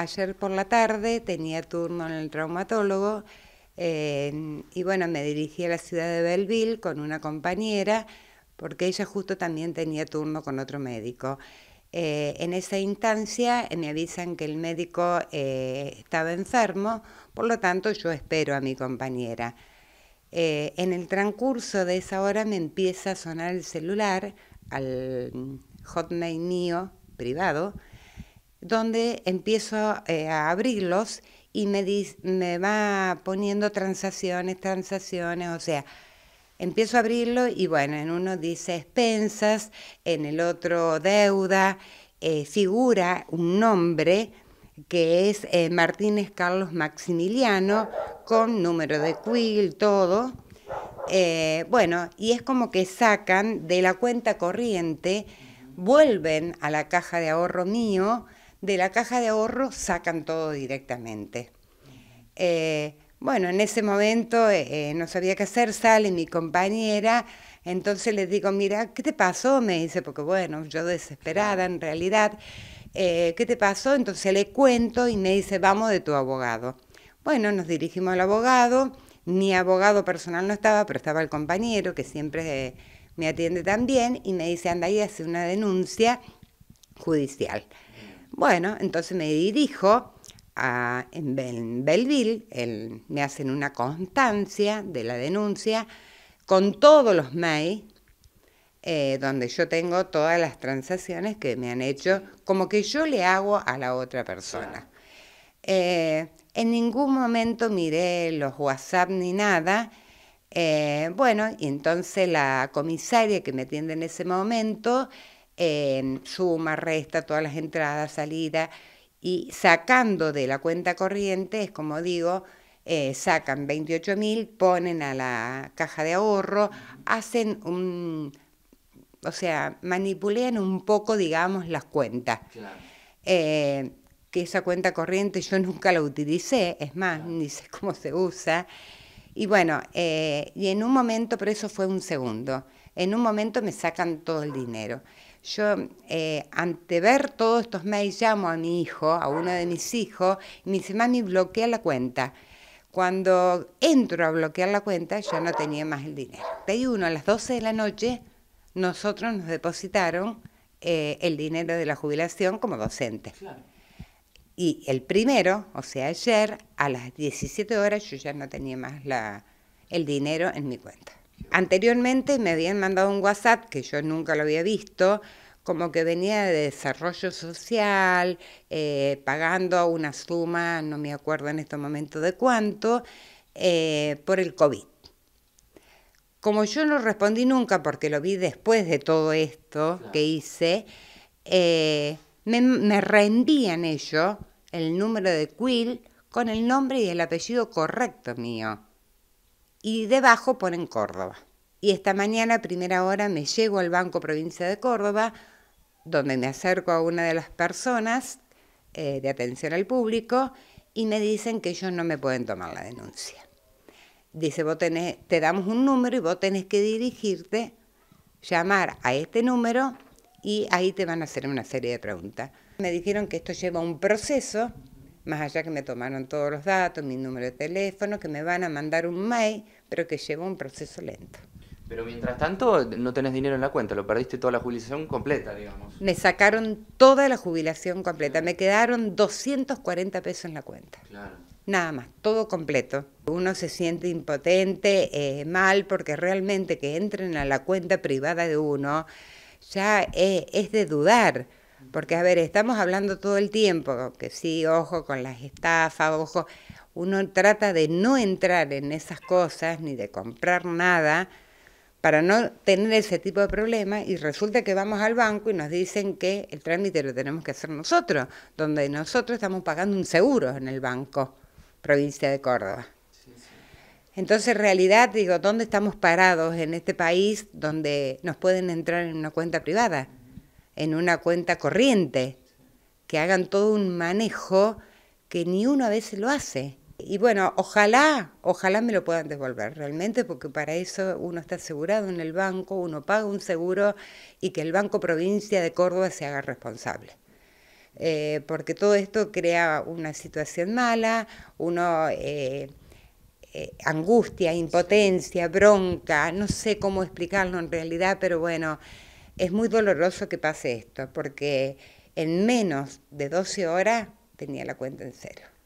ayer por la tarde tenía turno en el traumatólogo eh, y bueno, me dirigí a la ciudad de Belleville con una compañera porque ella justo también tenía turno con otro médico. Eh, en esa instancia me avisan que el médico eh, estaba enfermo, por lo tanto yo espero a mi compañera. en el transcurso de esa hora me empieza a sonar el celular al hotmail mío privado donde empiezo eh, a abrirlos y me, va poniendo transacciones, transacciones, o sea, empiezo a abrirlo y bueno, en uno dice expensas, en el otro deuda, eh, figura un nombre que es eh, Martínez Carlos Maximiliano, con número de quill, todo. bueno, y es como que sacan de la cuenta corriente, vuelven a la caja de ahorro mío de la caja de ahorro sacan todo directamente. Eh, bueno, en ese momento eh, eh, no sabía qué hacer, sale mi compañera, entonces le digo, mira, ¿qué te pasó? Me dice, porque bueno, yo desesperada en realidad, ¿qué te pasó? Entonces le cuento y me dice, vamos de tu abogado. Bueno, nos dirigimos al abogado, mi abogado personal no estaba, pero estaba el compañero que siempre me atiende también y me dice, anda y hace una denuncia judicial. Bueno, entonces me dirijo a, en, Belleville, me hacen una constancia de la denuncia con todos los mails eh, donde yo tengo todas las transacciones que me han hecho, como que yo le hago a la otra persona. Eh, en ningún momento miré los WhatsApp ni nada. Eh, bueno, y entonces la comisaria que me atiende en ese momento en suma, resta, todas las entradas, salidas, y sacando de la cuenta corriente, es como digo, eh, sacan 28 mil, ponen a la caja de ahorro, hacen un, o sea, manipulan un poco, digamos, las cuentas. Eh, que esa cuenta corriente yo nunca la utilicé, es más, ni sé cómo se usa. Y bueno, eh, y en un momento, pero eso fue un segundo, en un momento me sacan todo el dinero. Yo, eh, ante ver todos estos mails, llamo a mi hijo, a uno de mis hijos, y me dice, mami, bloquea la cuenta. Cuando entro a bloquear la cuenta, ya no tenía más el dinero. Pedí uno a las 12 de la noche, nosotros nos depositaron eh, el dinero de la jubilación como docente. Y el primero, o sea, ayer, a las 17 horas, yo ya no tenía más el dinero en mi cuenta. Anteriormente me habían mandado un WhatsApp que yo nunca lo había visto, como que venía de desarrollo social, eh, pagando una suma, no me acuerdo en este momento de cuánto, eh, por el COVID. Como yo no respondí nunca porque lo vi después de todo esto que hice, eh, me, me reenvían ellos el número de Quill con el nombre y el apellido correcto mío y debajo ponen Córdoba. Y esta mañana, a primera hora, me llego al Banco Provincia de Córdoba, donde me acerco a una de las personas eh, de atención al público y me dicen que ellos no me pueden tomar la denuncia. Dice, vos tenés, te damos un número y vos tenés que dirigirte, llamar a este número y ahí te van a hacer una serie de preguntas. Me dijeron que esto lleva un proceso más allá que me tomaron todos los datos, mi número de teléfono, que me van a mandar un mail, pero que lleva un proceso lento. Pero mientras tanto, no tenés dinero en la cuenta, lo perdiste toda la jubilación completa, digamos. Me sacaron toda la jubilación completa, me quedaron 240 pesos en la cuenta. Claro. Nada más, todo completo. Uno se siente impotente, eh, mal, porque realmente que entren a la cuenta privada de uno ya eh, es de dudar porque, a ver, estamos hablando todo el tiempo, que sí, ojo con las estafas, ojo, uno trata de no entrar en esas cosas ni de comprar nada para no tener ese tipo de problema y resulta que vamos al banco y nos dicen que el trámite lo tenemos que hacer nosotros, donde nosotros estamos pagando un seguro en el banco, provincia de Córdoba. Entonces, en realidad, digo, ¿dónde estamos parados en este país donde nos pueden entrar en una cuenta privada? en una cuenta corriente, que hagan todo un manejo que ni uno a veces lo hace. Y bueno, ojalá, ojalá me lo puedan devolver realmente, porque para eso uno está asegurado en el banco, uno paga un seguro y que el Banco Provincia de Córdoba se haga responsable. Eh, porque todo esto crea una situación mala, uno eh, eh, angustia, impotencia, bronca, no sé cómo explicarlo en realidad, pero bueno, es muy doloroso que pase esto, porque en menos de 12 horas tenía la cuenta en cero.